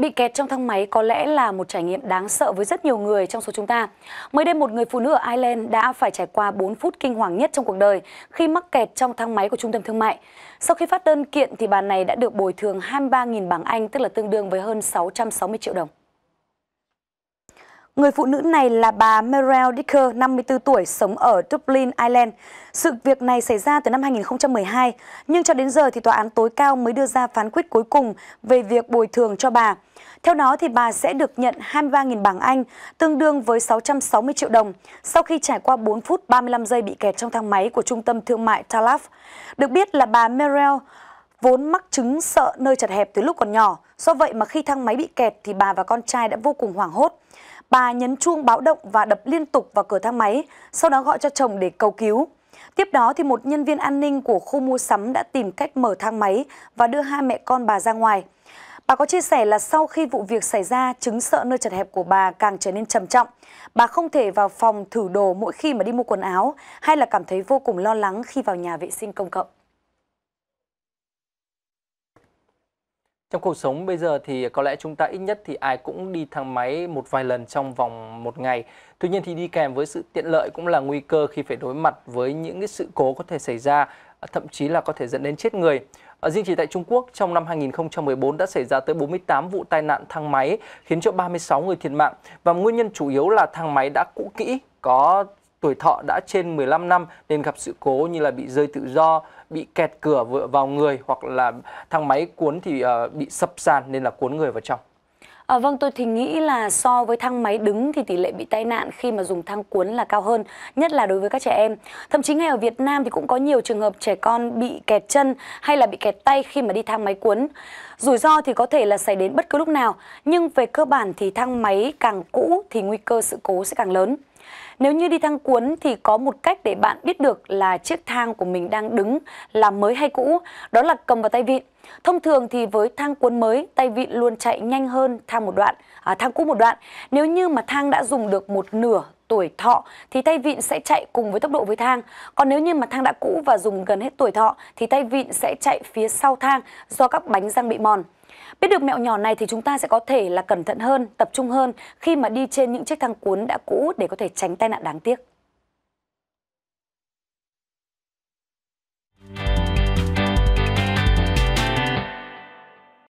Bị kẹt trong thang máy có lẽ là một trải nghiệm đáng sợ với rất nhiều người trong số chúng ta. Mới đây một người phụ nữ ở Ireland đã phải trải qua 4 phút kinh hoàng nhất trong cuộc đời khi mắc kẹt trong thang máy của trung tâm thương mại. Sau khi phát đơn kiện thì bà này đã được bồi thường 23.000 bảng Anh tức là tương đương với hơn 660 triệu đồng. Người phụ nữ này là bà Merrill Dicker, 54 tuổi, sống ở Dublin, Ireland. Sự việc này xảy ra từ năm 2012, nhưng cho đến giờ thì tòa án tối cao mới đưa ra phán quyết cuối cùng về việc bồi thường cho bà. Theo đó, thì bà sẽ được nhận 23.000 bảng Anh, tương đương với 660 triệu đồng, sau khi trải qua 4 phút 35 giây bị kẹt trong thang máy của trung tâm thương mại Talaf. Được biết là bà Merrill vốn mắc chứng sợ nơi chật hẹp từ lúc còn nhỏ, do vậy mà khi thang máy bị kẹt thì bà và con trai đã vô cùng hoảng hốt. Bà nhấn chuông báo động và đập liên tục vào cửa thang máy, sau đó gọi cho chồng để cầu cứu. Tiếp đó thì một nhân viên an ninh của khu mua sắm đã tìm cách mở thang máy và đưa hai mẹ con bà ra ngoài. Bà có chia sẻ là sau khi vụ việc xảy ra, chứng sợ nơi chật hẹp của bà càng trở nên trầm trọng. Bà không thể vào phòng thử đồ mỗi khi mà đi mua quần áo hay là cảm thấy vô cùng lo lắng khi vào nhà vệ sinh công cộng. Trong cuộc sống bây giờ thì có lẽ chúng ta ít nhất thì ai cũng đi thang máy một vài lần trong vòng một ngày. Tuy nhiên thì đi kèm với sự tiện lợi cũng là nguy cơ khi phải đối mặt với những cái sự cố có thể xảy ra À, thậm chí là có thể dẫn đến chết người. À, riêng chỉ tại Trung Quốc, trong năm 2014 đã xảy ra tới 48 vụ tai nạn thang máy, khiến cho 36 người thiệt mạng. Và nguyên nhân chủ yếu là thang máy đã cũ kỹ, có tuổi thọ đã trên 15 năm nên gặp sự cố như là bị rơi tự do, bị kẹt cửa vào người hoặc là thang máy cuốn thì à, bị sập sàn nên là cuốn người vào trong. À, vâng, tôi thì nghĩ là so với thang máy đứng thì tỷ lệ bị tai nạn khi mà dùng thang cuốn là cao hơn, nhất là đối với các trẻ em. Thậm chí ngay ở Việt Nam thì cũng có nhiều trường hợp trẻ con bị kẹt chân hay là bị kẹt tay khi mà đi thang máy cuốn. Rủi ro thì có thể là xảy đến bất cứ lúc nào, nhưng về cơ bản thì thang máy càng cũ thì nguy cơ sự cố sẽ càng lớn. Nếu như đi thang cuốn thì có một cách để bạn biết được là chiếc thang của mình đang đứng là mới hay cũ, đó là cầm vào tay vịn. Thông thường thì với thang cuốn mới, tay vịn luôn chạy nhanh hơn thang một đoạn, à, thang cũ một đoạn. Nếu như mà thang đã dùng được một nửa tuổi thọ thì tay vịn sẽ chạy cùng với tốc độ với thang. Còn nếu như mà thang đã cũ và dùng gần hết tuổi thọ thì tay vịn sẽ chạy phía sau thang do các bánh răng bị mòn. Biết được mẹo nhỏ này thì chúng ta sẽ có thể là cẩn thận hơn, tập trung hơn khi mà đi trên những chiếc thang cuốn đã cũ để có thể tránh tai nạn đáng tiếc.